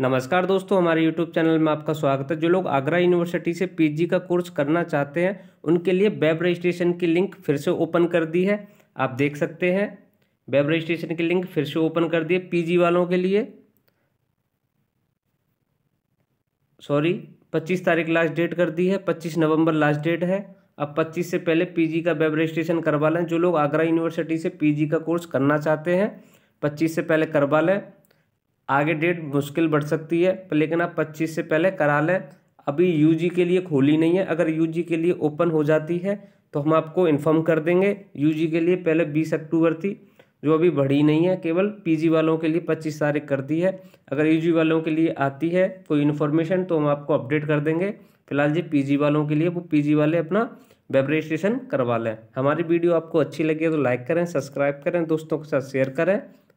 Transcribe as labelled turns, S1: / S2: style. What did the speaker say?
S1: नमस्कार दोस्तों हमारे YouTube चैनल में आपका स्वागत है जो लोग आगरा यूनिवर्सिटी से पीजी का कोर्स करना चाहते हैं उनके लिए वेब रजिस्ट्रेशन की लिंक फिर से ओपन कर दी है आप देख सकते हैं वेब रजिस्ट्रेशन की लिंक फिर से ओपन कर दी है पीजी वालों के लिए सॉरी पच्चीस तारीख लास्ट डेट कर दी है पच्चीस नवम्बर लास्ट डेट है अब पच्चीस से पहले पीजी का वेब रजिस्ट्रेशन करवा लें जो लोग आगरा यूनिवर्सिटी से पीजी का कोर्स करना चाहते हैं पच्चीस से पहले करवा लें आगे डेट मुश्किल बढ़ सकती है पर लेकिन आप पच्चीस से पहले करा लें अभी यूजी के लिए खोली नहीं है अगर यूजी के लिए ओपन हो जाती है तो हम आपको इन्फॉर्म कर देंगे यूजी के लिए पहले बीस अक्टूबर थी जो अभी बढ़ी नहीं है केवल पीजी वालों के लिए पच्चीस तारीख कर दी है अगर यूजी वालों के लिए आती है कोई इन्फॉर्मेशन तो हम आपको अपडेट कर देंगे फिलहाल जी पी वालों के लिए वो पी वाले अपना वेब रजिस्ट्रेशन करवा लें हमारी वीडियो आपको अच्छी लगी है तो लाइक करें सब्सक्राइब करें दोस्तों के साथ शेयर करें